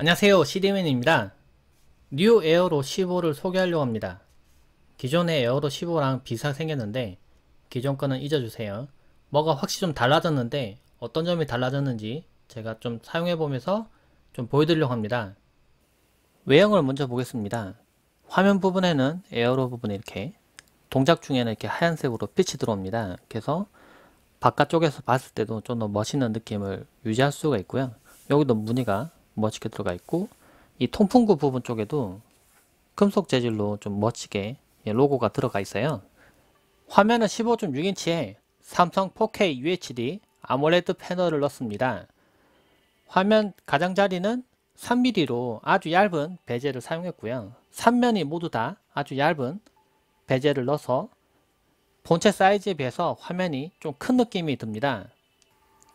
안녕하세요 시디맨입니다 뉴 에어로 15를 소개하려고 합니다 기존의 에어로 15랑 비슷하게 생겼는데 기존 거는 잊어주세요 뭐가 확실히 좀 달라졌는데 어떤 점이 달라졌는지 제가 좀 사용해보면서 좀 보여드리려고 합니다 외형을 먼저 보겠습니다 화면 부분에는 에어로 부분에 이렇게 동작 중에는 이렇게 하얀색으로 빛이 들어옵니다 그래서 바깥쪽에서 봤을 때도 좀 더 멋있는 느낌을 유지할 수가 있고요 여기도 무늬가 멋지게 들어가 있고 이 통풍구 부분 쪽에도 금속 재질로 좀 멋지게 예, 로고가 들어가 있어요. 화면은 15.6인치에 삼성 4K UHD 아몰레드 패널을 넣습니다. 화면 가장자리는 3mm로 아주 얇은 베젤을 사용했고요. 3면이 모두 다 아주 얇은 베젤을 넣어서 본체 사이즈에 비해서 화면이 좀 큰 느낌이 듭니다.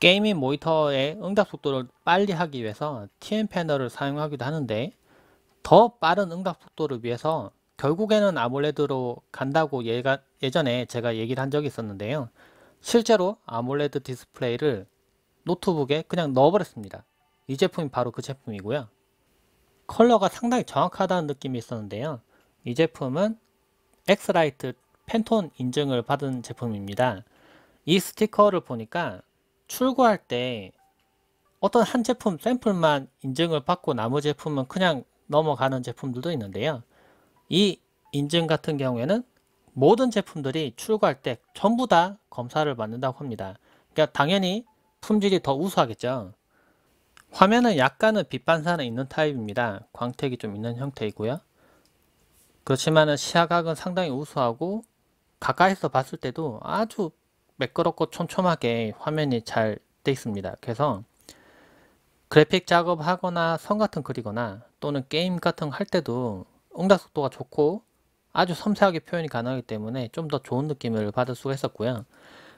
게이밍 모니터의 응답 속도를 빨리 하기 위해서 TN 패널을 사용하기도 하는데 더 빠른 응답 속도를 위해서 결국에는 아몰레드로 간다고 예가, 예전에 제가 얘기를 한 적이 있었는데요. 실제로 아몰레드 디스플레이를 노트북에 그냥 넣어버렸습니다. 이 제품이 바로 그 제품이고요. 컬러가 상당히 정확하다는 느낌이 있었는데요. 이 제품은 엑스라이트 팬톤 인증을 받은 제품입니다. 이 스티커를 보니까 출고할 때 어떤 한 제품 샘플만 인증을 받고 나머지 제품은 그냥 넘어가는 제품들도 있는데요. 이 인증 같은 경우에는 모든 제품들이 출고할 때 전부 다 검사를 받는다고 합니다. 그러니까 당연히 품질이 더 우수하겠죠. 화면은 약간은 빛반사는 있는 타입입니다. 광택이 좀 있는 형태이고요. 그렇지만 시야각은 상당히 우수하고 가까이서 봤을 때도 아주 매끄럽고 촘촘하게 화면이 잘 돼 있습니다. 그래서 그래픽 작업하거나 선 같은 그리거나 또는 게임 같은 할 때도 응답 속도가 좋고 아주 섬세하게 표현이 가능하기 때문에 좀 더 좋은 느낌을 받을 수가 있었고요.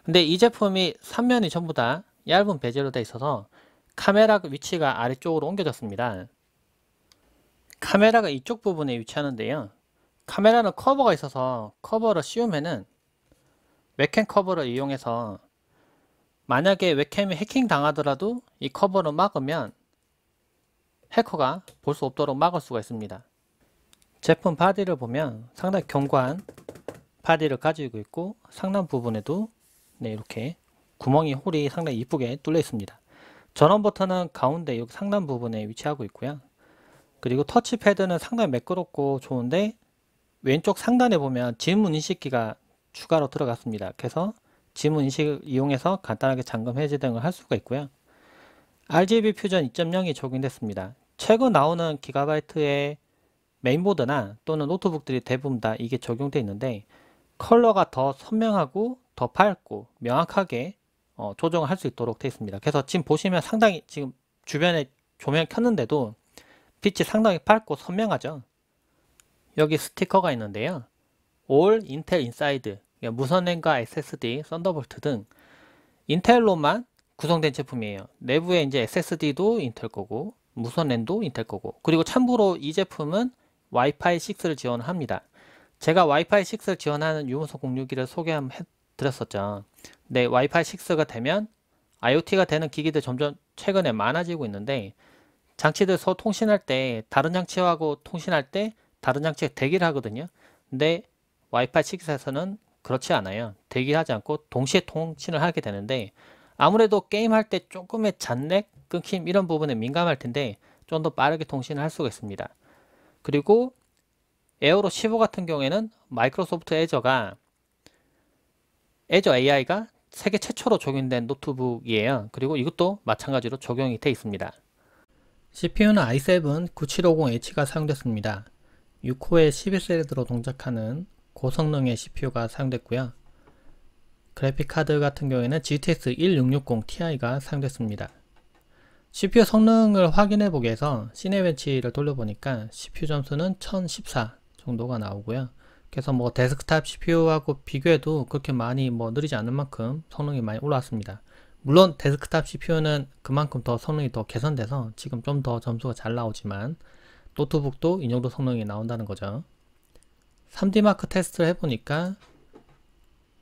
근데 이 제품이 3면이 전부 다 얇은 베젤로 되어 있어서 카메라 위치가 아래쪽으로 옮겨졌습니다. 카메라가 이쪽 부분에 위치하는데요. 카메라는 커버가 있어서 커버를 씌우면은 웹캠 커버를 이용해서 만약에 웹캠이 해킹 당하더라도 이 커버로 막으면 해커가 볼 수 없도록 막을 수가 있습니다. 제품 바디를 보면 상당히 견고한 바디를 가지고 있고 상단 부분에도 네, 이렇게 구멍이 홀이 상당히 이쁘게 뚫려 있습니다. 전원 버튼은 가운데 여기 상단 부분에 위치하고 있고요. 그리고 터치패드는 상당히 매끄럽고 좋은데 왼쪽 상단에 보면 지문 인식기가 추가로 들어갔습니다. 그래서 지문 인식을 이용해서 간단하게 잠금 해제 등을 할 수가 있고요. RGB 퓨전 2.0이 적용됐습니다. 최근 나오는 기가바이트의 메인보드나 또는 노트북들이 대부분 다 이게 적용되어 있는데 컬러가 더 선명하고 더 밝고 명확하게 어, 조정을 할 수 있도록 되어 있습니다. 그래서 지금 보시면 상당히 지금 주변에 조명 켰는데도 빛이 상당히 밝고 선명하죠. 여기 스티커가 있는데요. 올 인텔 인사이드, 무선랜과 SSD, 썬더볼트 등 인텔로만 구성된 제품이에요. 내부에 이제 SSD도 인텔 거고 무선랜도 인텔 거고 그리고 참고로 이 제품은 와이파이 6를 지원합니다. 제가 와이파이 6를 지원하는 유무선 공유기를 소개 해 드렸었죠. 네, 와이파이 6가 되면 IoT가 되는 기기들 점점 최근에 많아지고 있는데 장치들 서 통신할 때 다른 장치하고 통신할 때 다른 장치가 대기를 하거든요. 근데 와이파이 6에서는 그렇지 않아요. 대기하지 않고 동시에 통신을 하게 되는데 아무래도 게임할 때 조금의 잔렉, 끊김 이런 부분에 민감할 텐데 좀 더 빠르게 통신을 할 수가 있습니다. 그리고 에어로 15 같은 경우에는 마이크로소프트 에저가 에저 AI가 세계 최초로 적용된 노트북이에요. 그리고 이것도 마찬가지로 적용이 되어 있습니다. CPU는 i7 9750H가 사용됐습니다. 6코에 11세대로 동작하는 고성능의 CPU가 사용됐고요. 그래픽카드 같은 경우에는 GTX 1660ti가 사용됐습니다. CPU 성능을 확인해 보기 위해서 시네벤치를 돌려보니까 CPU 점수는 1014 정도가 나오고요. 그래서 뭐 데스크탑 CPU하고 비교해도 그렇게 많이 뭐 느리지 않을 만큼 성능이 많이 올라왔습니다. 물론 데스크탑 CPU는 그만큼 더 성능이 더 개선돼서 지금 좀 더 점수가 잘 나오지만 노트북도 이 정도 성능이 나온다는 거죠. 3D 마크 테스트를 해보니까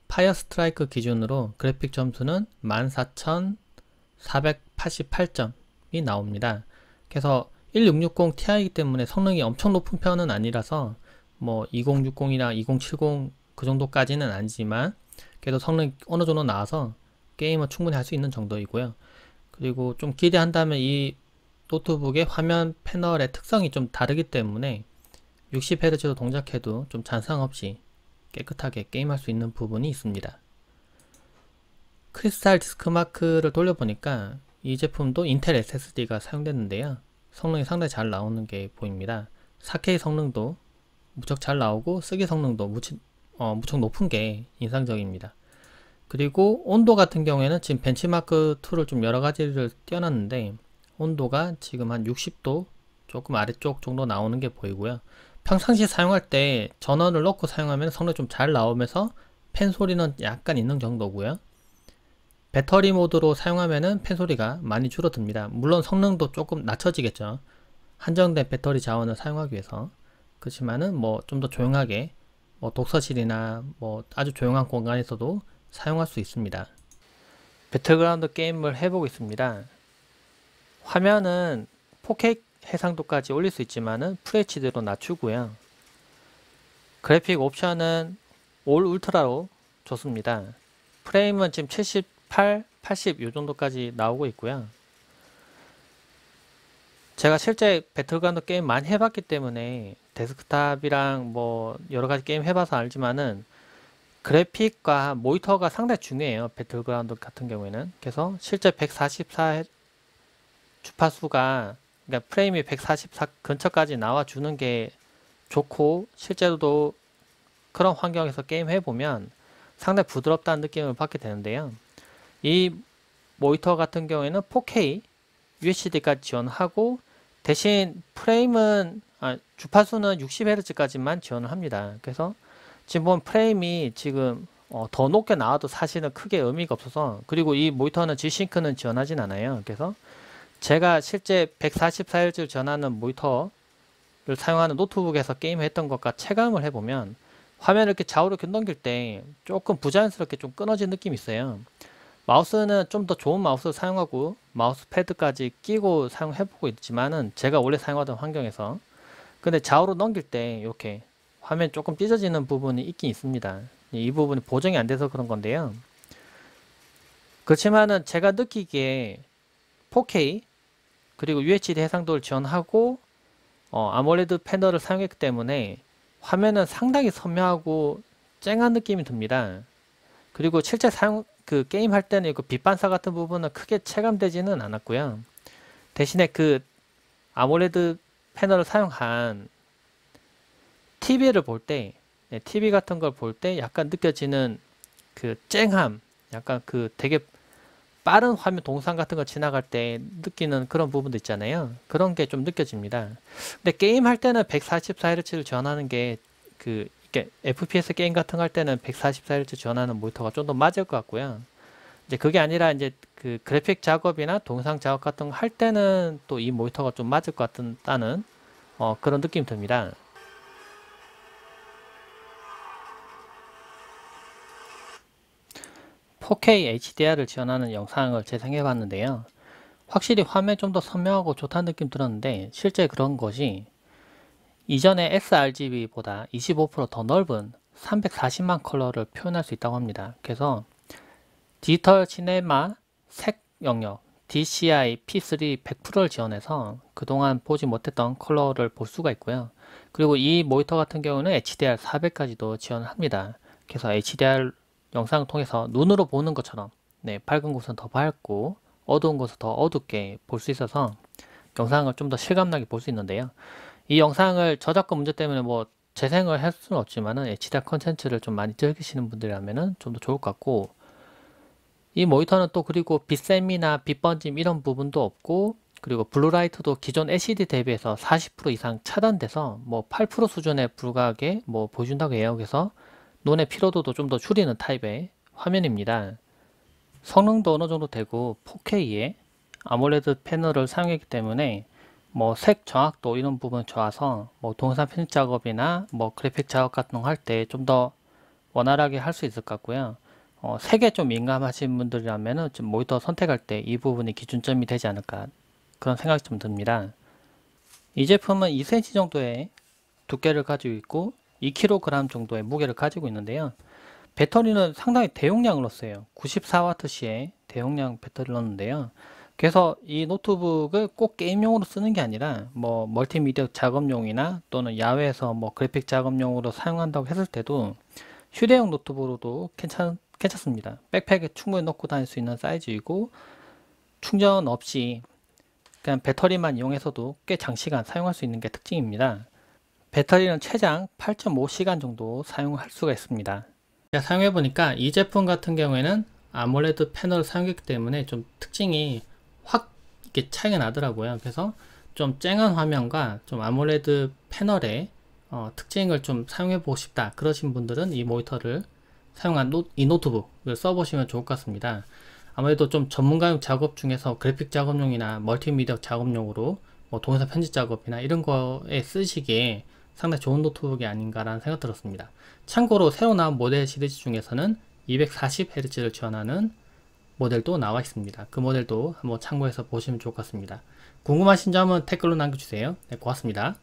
파이어 스트라이크 기준으로 그래픽 점수는 14,488점이 나옵니다. 그래서 1660 Ti이기 때문에 성능이 엄청 높은 편은 아니라서 뭐 2060이나 2070 그 정도까지는 아니지만 그래도 성능 이 어느 정도 나와서 게임을 충분히 할 수 있는 정도이고요. 그리고 좀 기대한다면 이 노트북의 화면 패널의 특성이 좀 다르기 때문에 60Hz로 동작해도 좀 잔상 없이 깨끗하게 게임할 수 있는 부분이 있습니다. 크리스탈 디스크 마크를 돌려보니까 이 제품도 인텔 SSD가 사용됐는데요. 성능이 상당히 잘 나오는 게 보입니다. 4K 성능도 무척 잘 나오고 쓰기 성능도 무치, 어, 무척 높은 게 인상적입니다. 그리고 온도 같은 경우에는 지금 벤치마크 2를 좀 여러 가지를 떼어놨는데 온도가 지금 한 60도 조금 아래쪽 정도 나오는 게 보이고요. 평상시 사용할 때 전원을 넣고 사용하면 성능 이좀 잘 나오면서 팬 소리는 약간 있는 정도고요 배터리 모드로 사용하면 팬 소리가 많이 줄어듭니다 물론 성능도 조금 낮춰지겠죠 한정된 배터리 자원을 사용하기 위해서 그렇지만은 뭐 좀 더 조용하게 뭐 독서실이나 뭐 아주 조용한 공간에서도 사용할 수 있습니다 배틀그라운드 게임을 해보고 있습니다 화면은 4K 해상도까지 올릴 수 있지만은 FHD로 낮추고요. 그래픽 옵션은 올 울트라로 좋습니다. 프레임은 지금 78, 80 요 정도까지 나오고 있고요. 제가 실제 배틀그라운드 게임 많이 해봤기 때문에 데스크탑이랑 뭐 여러가지 게임 해봐서 알지만은 그래픽과 모니터가 상당히 중요해요. 배틀그라운드 같은 경우에는. 그래서 실제 144 주파수가 그러니까 프레임이 144 근처까지 나와주는 게 좋고 실제로도 그런 환경에서 게임 해보면 상당히 부드럽다는 느낌을 받게 되는데요. 이 모니터 같은 경우에는 4K UHD까지 지원하고 대신 프레임은 아, 주파수는 60Hz까지만 지원을 합니다. 그래서 지금 본 프레임이 지금 어, 더 높게 나와도 사실은 크게 의미가 없어서 그리고 이 모니터는 G싱크는 지원하진 않아요. 그래서 제가 실제 144Hz 전하는 모니터를 사용하는 노트북에서 게임했던 것과 체감을 해보면 화면을 이렇게 좌우로 이렇 넘길 때 조금 부자연스럽게 좀 끊어진 느낌이 있어요. 마우스는 좀 더 좋은 마우스를 사용하고 마우스 패드까지 끼고 사용해보고 있지만은 제가 원래 사용하던 환경에서 근데 좌우로 넘길 때 이렇게 화면 조금 찢어지는 부분이 있긴 있습니다. 이 부분이 보정이 안 돼서 그런 건데요. 그렇지만은 제가 느끼기에 4K 그리고 UHD 해상도를 지원하고 어, 아몰레드 패널을 사용했기 때문에 화면은 상당히 선명하고 쨍한 느낌이 듭니다. 그리고 실제 사용 그 게임 할 때는 이거 빛반사 같은 부분은 크게 체감되지는 않았고요. 대신에 그 아몰레드 패널을 사용한 TV를 볼 때, 네, TV 같은 걸 볼 때 약간 느껴지는 그 쨍함, 약간 그 되게 빠른 화면 동상 같은 거 지나갈 때 느끼는 그런 부분도 있잖아요. 그런 게 좀 느껴집니다. 근데 게임 할 때는 144Hz를 전하는 게 그 이게 FPS 게임 같은 거 할 때는 144Hz 전하는 모니터가 좀 더 맞을 것 같고요. 이제 그게 아니라 이제 그 그래픽 작업이나 동상 작업 같은 거 할 때는 또 이 모니터가 좀 맞을 것 같다는 어, 그런 느낌이 듭니다. 4K HDR을 지원하는 영상을 재생해 봤는데요. 확실히 화면이 좀 더 선명하고 좋다는 느낌 들었는데 실제 그런 것이 이전의 sRGB보다 25%더 넓은 340만 컬러를 표현할 수 있다고 합니다. 그래서 디지털 시네마 색 영역 DCI P3 100%를 지원해서 그동안 보지 못했던 컬러를 볼 수가 있고요. 그리고 이 모니터 같은 경우는 HDR 400까지도 지원합니다. 그래서 HDR 영상을 통해서 눈으로 보는 것처럼 네, 밝은 곳은 더 밝고 어두운 곳은 더 어둡게 볼 수 있어서 영상을 좀 더 실감나게 볼 수 있는데요. 이 영상을 저작권 문제 때문에 뭐 재생을 할 수는 없지만은 HDR 예, 컨텐츠를 좀 많이 즐기시는 분들이라면은 좀 더 좋을 것 같고 이 모니터는 또 그리고 빛샘이나 빛번짐 이런 부분도 없고 그리고 블루라이트도 기존 LCD 대비해서 40% 이상 차단돼서 뭐 8% 수준에 불과하게 뭐 보여준다고 해요. 그래서 눈의 피로도도 좀 더 줄이는 타입의 화면입니다. 성능도 어느 정도 되고 4K에 아몰레드 패널을 사용했기 때문에 뭐 색 정확도 이런 부분 좋아서 뭐 동영상 편집 작업이나 뭐 그래픽 작업 같은 거 할 때 좀 더 원활하게 할 수 있을 것 같고요. 어, 색에 좀 민감하신 분들이라면좀 모니터 선택할 때 이 부분이 기준점이 되지 않을까 그런 생각이 좀 듭니다. 이 제품은 2cm 정도의 두께를 가지고 있고 2kg 정도의 무게를 가지고 있는데요. 배터리는 상당히 대용량을 넣었어요. 94W의 대용량 배터리를 넣었는데요. 그래서 이 노트북을 꼭 게임용으로 쓰는 게 아니라 뭐 멀티미디어 작업용이나 또는 야외에서 뭐 그래픽 작업용으로 사용한다고 했을 때도 휴대용 노트북으로도 괜찮, 괜찮습니다. 백팩에 충분히 넣고 다닐 수 있는 사이즈이고 충전 없이 그냥 배터리만 이용해서도 꽤 장시간 사용할 수 있는 게 특징입니다. 배터리는 최장 8.5시간 정도 사용할 수가 있습니다 사용해보니까 이 제품 같은 경우에는 아몰레드 패널을 사용했기 때문에 좀 특징이 확 이렇게 차이가 나더라고요 그래서 좀 쨍한 화면과 좀 아몰레드 패널의 어, 특징을 좀 사용해 보고 싶다 그러신 분들은 이 모니터를 사용한 노, 이 노트북을 써보시면 좋을 것 같습니다 아무래도 좀 전문가용 작업 중에서 그래픽 작업용이나 멀티미디어 작업용으로 뭐 동영상 편집 작업이나 이런 거에 쓰시기에 상당히 좋은 노트북이 아닌가라는 생각 들었습니다. 참고로 새로 나온 모델 시리즈 중에서는 240Hz를 지원하는 모델도 나와 있습니다. 그 모델도 한번 참고해서 보시면 좋을 것 같습니다. 궁금하신 점은 댓글로 남겨주세요. 네, 고맙습니다.